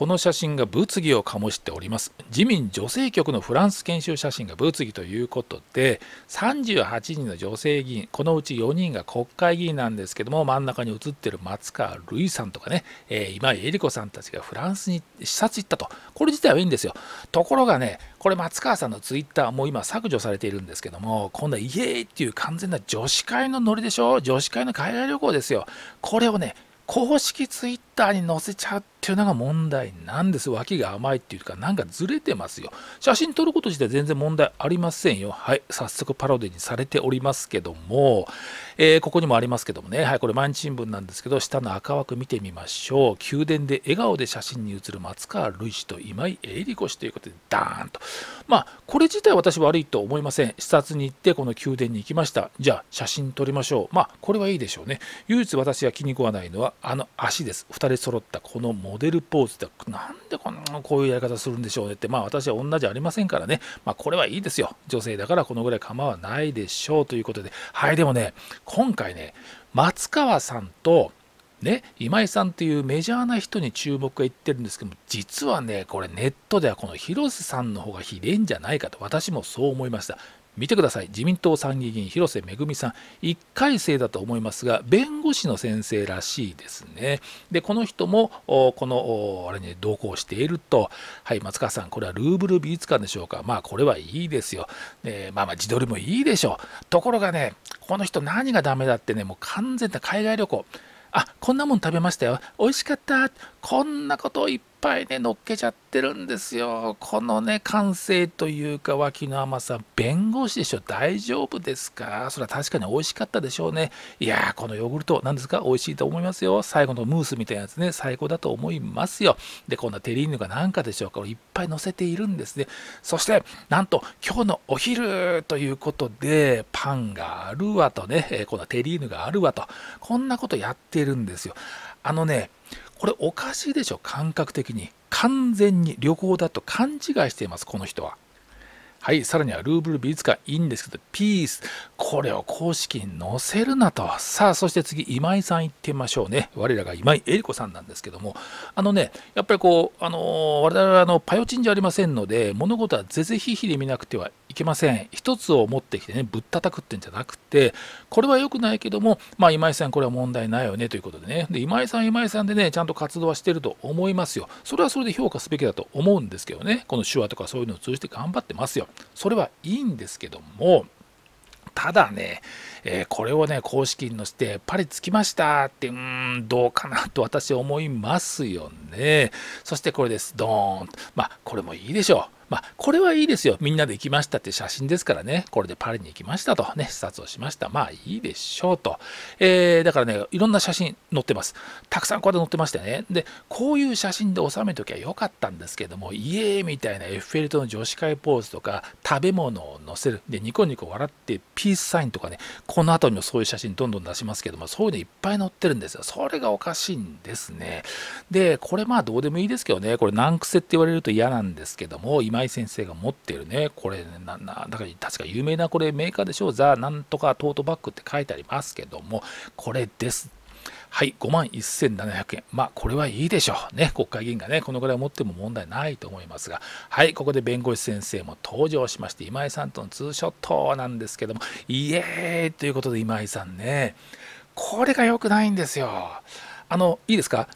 この写真が物議を醸しております自民女性局のフランス研修写真が物議ということで38人の女性議員このうち4人が国会議員なんですけども真ん中に写ってる松川るいさんとかね、えー、今井絵理子さんたちがフランスに視察行ったとこれ自体はいいんですよところがねこれ松川さんのツイッターもう今削除されているんですけどもこんなイエーイっていう完全な女子会のノリでしょ女子会の海外旅行ですよこれをね公式ツイッターに載せちゃうっていうのが問題なんです脇が甘いっていうかなんかずれてますよ写真撮ること自体全然問題ありませんよはい早速パロディにされておりますけども、えー、ここにもありますけどもねはいこれ毎日新聞なんですけど下の赤枠見てみましょう宮殿で笑顔で写真に写る松川るい氏と今井絵理子氏ということでダーンとまあこれ自体私悪いと思いません視察に行ってこの宮殿に行きましたじゃあ写真撮りましょうまあこれはいいでしょうね唯一私が気に食わないのはあの足です2人れ揃ったこのモデルポーズでなんでこんなこういうやり方するんでしょうねってまあ私は女じゃありませんからねまあこれはいいですよ女性だからこのぐらい構わないでしょうということではいでもね今回ね松川さんとね、今井さんっていうメジャーな人に注目がいってるんですけども実はねこれネットではこの広瀬さんの方がひでんじゃないかと私もそう思いました見てください自民党参議院広瀬めぐみさん1回生だと思いますが弁護士の先生らしいですねでこの人もこのあれに同行しているとはい松川さんこれはルーブル美術館でしょうかまあこれはいいですよ、えまあまあ自撮りもいいでしょうところがねこの人何がダメだってねもう完全な海外旅行あこんなもん食べましたよ美味しかったこんなことをいっぱいね、乗っけちゃってるんですよ。このね、感性というか、脇の甘さ、弁護士でしょ、大丈夫ですかそれは確かに美味しかったでしょうね。いやー、このヨーグルト、何ですか美味しいと思いますよ。最後のムースみたいなやつね、最高だと思いますよ。で、こんなテリーヌがなんかでしょうか、いっぱい乗せているんですね。そして、なんと、今日のお昼ということで、パンがあるわとね、こんなテリーヌがあるわと、こんなことやってるんですよ。あのね、これおかしいでしょ感覚的に完全に旅行だと勘違いしていますこの人ははいさらにはルーブル美術館いいんですけどピースこれを公式に載せるなとさあそして次今井さん行ってみましょうね我らが今井絵理子さんなんですけどもあのねやっぱりこうあの我々はあのパヨチンじゃありませんので物事は是々非々で見なくてはいいけません一つを持ってきてねぶったたくってんじゃなくてこれは良くないけども、まあ、今井さんこれは問題ないよねということでねで今井さん今井さんでねちゃんと活動はしてると思いますよそれはそれで評価すべきだと思うんですけどねこの手話とかそういうのを通じて頑張ってますよそれはいいんですけどもただね、えー、これをね、公式に載せて、パリつきましたって、うーん、どうかなと私思いますよね。そしてこれです、ドーンと。まあ、これもいいでしょう。まあ、これはいいですよ。みんなで行きましたって写真ですからね。これでパリに行きましたと。ね、視察をしました。まあ、いいでしょうと。えー、だからね、いろんな写真載ってます。たくさんこうやって載ってましたよね。で、こういう写真で収めときゃよかったんですけども、イエーみたいなエッフェル塔の女子会ポーズとか、食べ物を載せる。で、ニコニコ笑ってピースサインとかね、この後にもそういう写真どんどん出しますけども、そういうのいっぱい載ってるんですよ。それがおかしいんですね。で、これまあどうでもいいですけどね、これ難癖って言われると嫌なんですけども、今井先生が持ってるねこれななだから確か有名なこれメーカーでしょうザ・なんとかトートバッグって書いてありますけどもこれですはい、5万1700円。まあ、これはいいでしょう。ね、国会議員がね、このぐらい持っても問題ないと思いますが、はい、ここで弁護士先生も登場しまして、今井さんとのツーショットなんですけども、イエーイということで今井さんね、これが良くないんですよ。あの、いいですか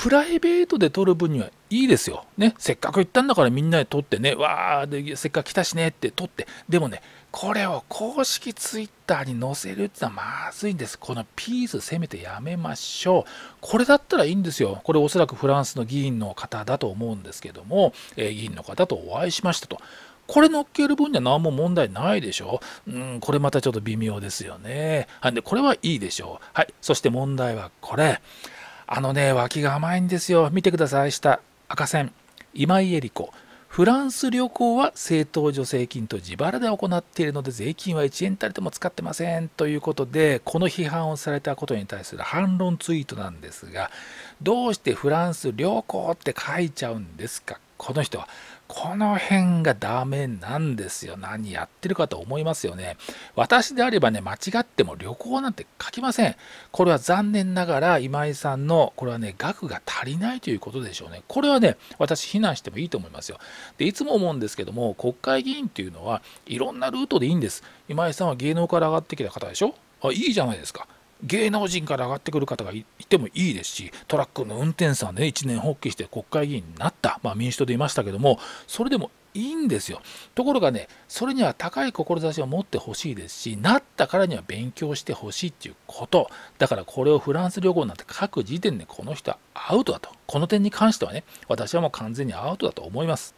プライベートで撮る分にはいいですよ。ね、せっかく行ったんだからみんなで撮ってね、わーで、せっかく来たしねって撮って、でもね、これを公式ツイッターに載せるってのはまずいんです。このピースせめてやめましょう。これだったらいいんですよ。これおそらくフランスの議員の方だと思うんですけども、え議員の方とお会いしましたと。これ乗っける分には何も問題ないでしょうん、これまたちょっと微妙ですよね。はい、で、これはいいでしょう。はい、そして問題はこれ。あのね、脇が甘いんですよ。見てください、下、赤線、今井絵理子。フランス旅行は政党助成金と自腹で行っているので税金は1円たりとも使ってませんということでこの批判をされたことに対する反論ツイートなんですがどうしてフランス旅行って書いちゃうんですかこの人はこの辺がダメなんですよ。何やってるかと思いますよね。私であればね、間違っても旅行なんて書きません。これは残念ながら今井さんの、これはね、額が足りないということでしょうね。これはね、私非難してもいいと思いますよ。で、いつも思うんですけども、国会議員っていうのはいろんなルートでいいんです。今井さんは芸能から上がってきた方でしょあいいじゃないですか。芸能人から上がってくる方がいてもいいですしトラックの運転手さんで、ね、一年発起して国会議員になった、まあ、民主党でいましたけどもそれでもいいんですよところがねそれには高い志を持ってほしいですしなったからには勉強してほしいっていうことだからこれをフランス旅行なんて書く時点でこの人はアウトだとこの点に関してはね私はもう完全にアウトだと思います。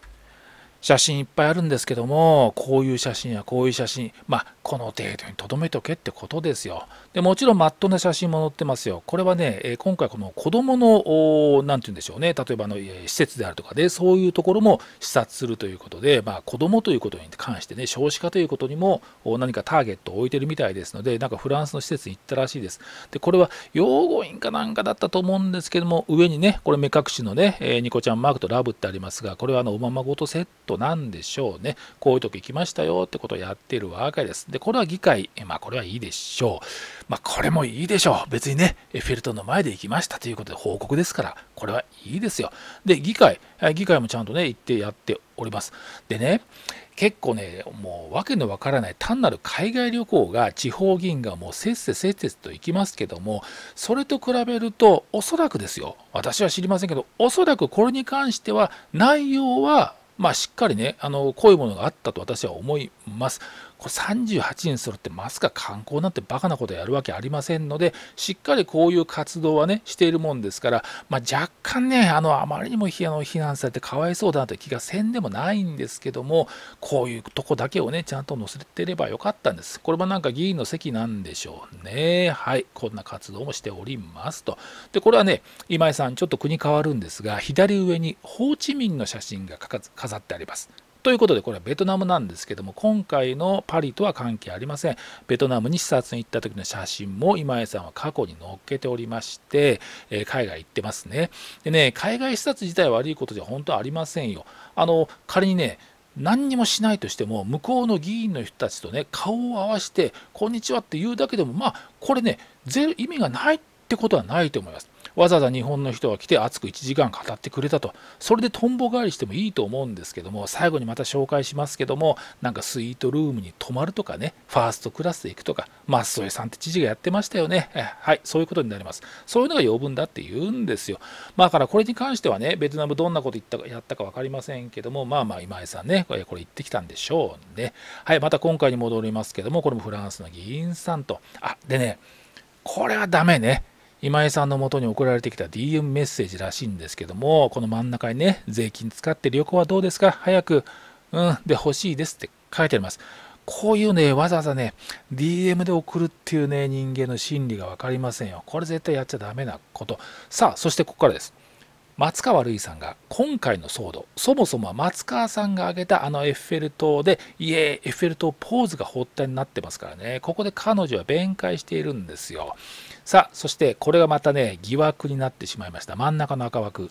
写真いっぱいあるんですけどもこういう写真やこういう写真まあこの程度にとどめとけってことですよでもちろんマットな写真も載ってますよこれはね今回この子どもの何て言うんでしょうね例えばの施設であるとかでそういうところも視察するということで、まあ、子どもということに関してね少子化ということにも何かターゲットを置いてるみたいですのでなんかフランスの施設に行ったらしいですでこれは養護院かなんかだったと思うんですけども上にねこれ目隠しのねニコちゃんマークとラブってありますがこれはあのおままごとセットとんでしょうね、こういうとこ行きましたよってことをやってるわけです。で、これは議会、まあこれはいいでしょう。まあこれもいいでしょう。別にね、エッフェル塔の前で行きましたということで報告ですから、これはいいですよ。で、議会、議会もちゃんとね、行ってやっております。でね、結構ね、もう訳のわからない単なる海外旅行が地方議員がもうせっせせっせと行きますけども、それと比べると、おそらくですよ、私は知りませんけど、おそらくこれに関しては、内容はまあ、しっかりね、あの、こういうものがあったと私は思います。これ38人揃ってますか観光なんてバカなことやるわけありませんのでしっかりこういう活動はねしているもんですから、まあ、若干ねあのあまりにも非難されてかわいそうだなという気がせんでもないんですけどもこういうとこだけをねちゃんと載せてればよかったんですこれもなんか議員の席なんでしょうねはいこんな活動もしておりますとでこれはね今井さんちょっと国変わるんですが左上にホーチミンの写真が飾ってありますということでこれはベトナムなんですけども今回のパリとは関係ありませんベトナムに視察に行った時の写真も今江さんは過去に載っけておりまして、え海外行ってますねでね海外視察自体悪いことじゃ本当ありませんよあの仮にね何にもしないとしても向こうの議員の人たちとね顔を合わせて「こんにちは」って言うだけでもまあこれね意味がないってことはないと思います。わざわざ日本の人が来て熱く1時間語ってくれたとそれでとんぼ返りしてもいいと思うんですけども最後にまた紹介しますけどもなんかスイートルームに泊まるとかねファーストクラスで行くとか舛添さんって知事がやってましたよねはいそういうことになりますそういうのが余分だって言うんですよまあからこれに関してはねベトナムどんなこと言ったかやったか分かりませんけどもまあまあ今井さんねこれ言ってきたんでしょうねはいまた今回に戻りますけどもこれもフランスの議員さんとあでねこれはダメね今井さんのもとに送られてきた DM メッセージらしいんですけども、この真ん中にね、税金使って旅行はどうですか早く、うん、で欲しいですって書いてあります。こういうね、わざわざね、DM で送るっていうね、人間の心理が分かりませんよ。これ絶対やっちゃダメなこと。さあ、そしてここからです。松川るいさんが今回の騒動そもそも松川さんが挙げたあのエッフェル塔でいえエッフェル塔ポーズが発端になってますからねここで彼女は弁解しているんですよさあそしてこれがまたね疑惑になってしまいました真ん中の赤枠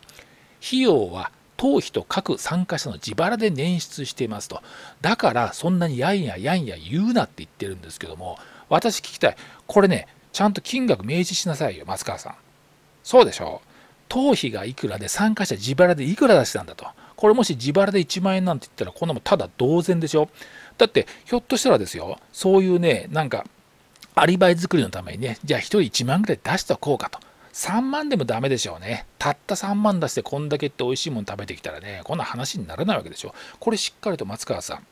費用は党費と各参加者の自腹で捻出していますとだからそんなにやんややんや言うなって言ってるんですけども私聞きたいこれねちゃんと金額明示しなさいよ松川さんそうでしょう頭費がいくらで参加者自腹でいくら出したんだとこれもし自腹で1万円なんて言ったらこんなもんただ同然でしょだってひょっとしたらですよそういうねなんかアリバイ作りのためにねじゃあ1人1万ぐらい出しとこうかと3万でもダメでしょうね。たった3万出してこんだけって美味しいもの食べてきたらね、こんな話にならないわけでしょ。これしっかりと松川さん、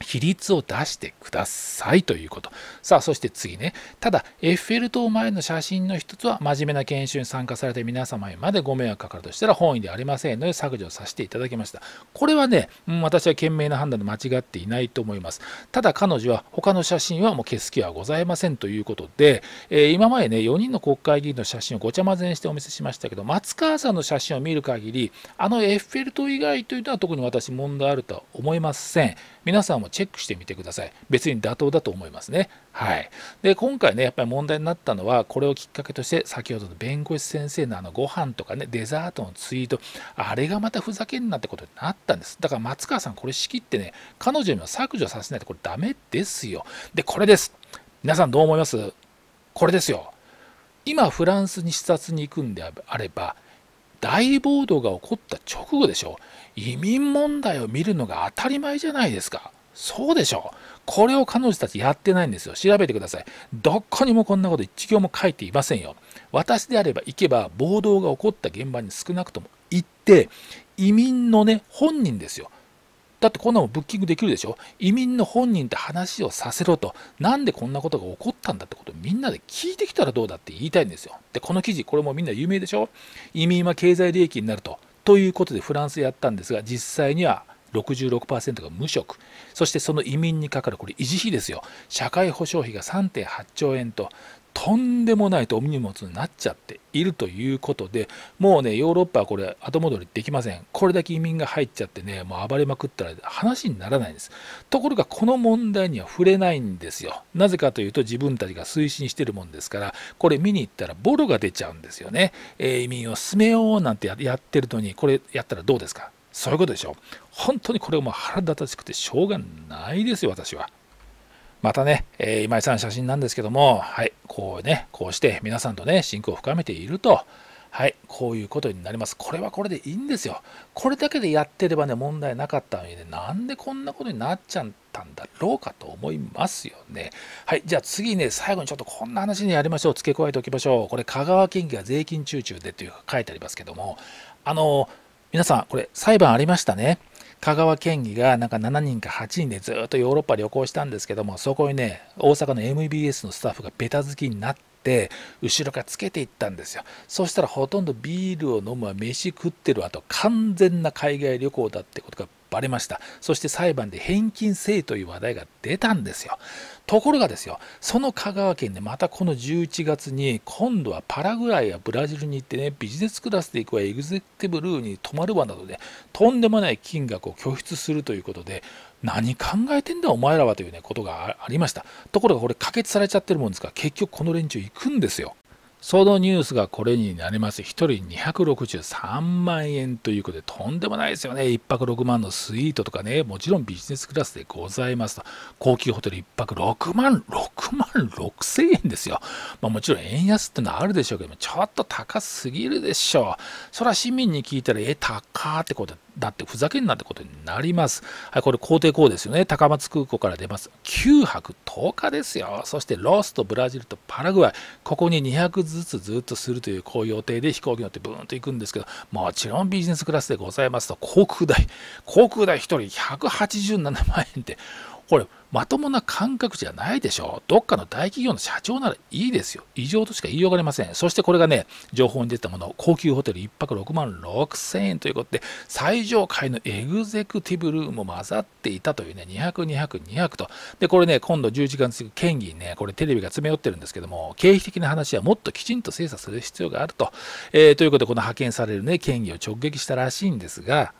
比率を出してくださいということ。さあ、そして次ね。ただ、エッフェル塔前の写真の一つは、真面目な研修に参加された皆様へまでご迷惑かかるとしたら本意でありませんので、削除させていただきました。これはね、うん、私は賢明な判断で間違っていないと思います。ただ、彼女は他の写真はもう消す気はございませんということで、えー、今までね、4人の国会議員の写真をごちゃ混ぜにしてお見せしましたけど、松川さんの写真を見る限り、あのエッフェル塔以外というのは特に私問題あるとは思いません。皆さんもチェックしてみてください別に妥当だと思いますねはいで今回ねやっぱり問題になったのはこれをきっかけとして先ほどの弁護士先生のあのご飯とかねデザートのツイートあれがまたふざけんなってことになったんですだから松川さんこれ仕切ってね彼女には削除させないとこれダメですよでこれです皆さんどう思いますこれですよ今フランスに視察に行くんであれば大暴動が起こった直後でしょ移民問題を見るのが当たり前じゃないですかそうでしょこれを彼女たちやってないんですよ調べてくださいどこにもこんなこと一行も書いていませんよ私であれば行けば暴動が起こった現場に少なくとも行って移民のね本人ですよだってこんなもんブッキングできるでしょ移民の本人と話をさせろとなんでこんなことが起こったんだってことをみんなで聞いてきたらどうだって言いたいんですよでこの記事これもみんな有名でしょ移民は経済利益になるとということでフランスやったんですが実際には66%が無職そしてその移民にかかるこれ維持費ですよ社会保障費が3.8兆円ととんでもないとお荷物になっちゃっているということでもうねヨーロッパはこれ後戻りできませんこれだけ移民が入っちゃってねもう暴れまくったら話にならないんですところがこの問題には触れないんですよなぜかというと自分たちが推進してるもんですからこれ見に行ったらボロが出ちゃうんですよね、え移民を進めようなんてやってるのにこれやったらどうですかそういうことでしょう本当にこれもう腹立たしくてしょうがないですよ私はまたね、えー、今井さん写真なんですけども、はい、こうね、こうして皆さんとね、親交を深めていると、はい、こういうことになります。これはこれでいいんですよ。これだけでやってればね、問題なかったのにね、なんでこんなことになっちゃったんだろうかと思いますよね。はい、じゃあ次ね、最後にちょっとこんな話にやりましょう。付け加えておきましょう。これ、香川県議が税金中中でという書いてありますけども、あの、皆さん、これ、裁判ありましたね。香川県議がなんか7人か8人でずっとヨーロッパ旅行したんですけどもそこにね大阪の MBS のスタッフがベタ好きになって後ろからつけていったんですよそしたらほとんどビールを飲むは飯食ってるわと完全な海外旅行だってことがバレましたそして裁判で返金せいという話題が出たんですよところがですよその香川県でまたこの11月に今度はパラグライやブラジルに行ってねビジネスクラスで行くわエグゼクティブルーに泊まるわなどでとんでもない金額を拠出するということで何考えてんだお前らはというねことがありましたところがこれ可決されちゃってるもんですから結局この連中行くんですよそのニュースがこれになります。1人263万円ということで、とんでもないですよね。1泊6万のスイートとかね、もちろんビジネスクラスでございますと、高級ホテル1泊6万、6万6千円ですよ。まあ、もちろん円安ってのはあるでしょうけども、ちょっと高すぎるでしょう。そら市民に聞いたら、え、高ってことだってふざけんなってことになります。はい、これ、皇帝うですよね。高松空港から出ます。9泊10日ですよ。そして、ロスとブラジルとパラグアイ、ここに200ずつずっとするという、こういう予定で飛行機乗ってブーンと行くんですけど、もちろんビジネスクラスでございますと、航空代、航空代1人187万円って、これ、まともな感覚じゃないでしょう。どっかの大企業の社長ならいいですよ。異常としか言いようがありません。そしてこれがね、情報に出たもの、高級ホテル1泊6万6千円ということで、最上階のエグゼクティブルームも混ざっていたというね、200、200、200と。で、これね、今度11く県議にね、これテレビが詰め寄ってるんですけども、経費的な話はもっときちんと精査する必要があると。えー、ということで、この派遣されるね、県議を直撃したらしいんですが、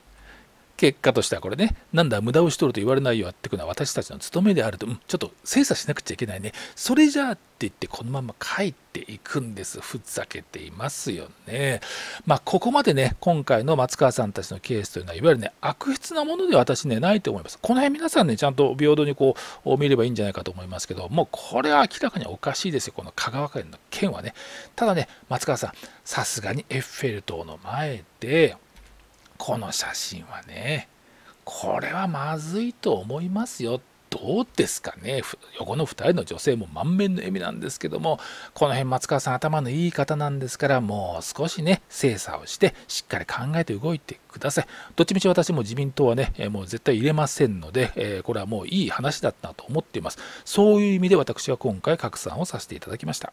結果としてはこれね、なんだ、無駄をしとると言われないよやってくのは私たちの務めであると、うん、ちょっと精査しなくちゃいけないね。それじゃあって言って、このまま帰っていくんです。ふざけていますよね。まあ、ここまでね、今回の松川さんたちのケースというのは、いわゆるね、悪質なもので私ね、ないと思います。この辺皆さんね、ちゃんと平等にこう、見ればいいんじゃないかと思いますけど、もうこれは明らかにおかしいですよ、この香川県の件はね。ただね、松川さん、さすがにエッフェル塔の前で、この写真はねこれはまずいと思いますよどうですかね横の2人の女性も満面の笑みなんですけどもこの辺松川さん頭のいい方なんですからもう少しね精査をしてしっかり考えて動いてくださいどっちみち私も自民党はねもう絶対入れませんので、えー、これはもういい話だったと思っていますそういう意味で私は今回拡散をさせていただきました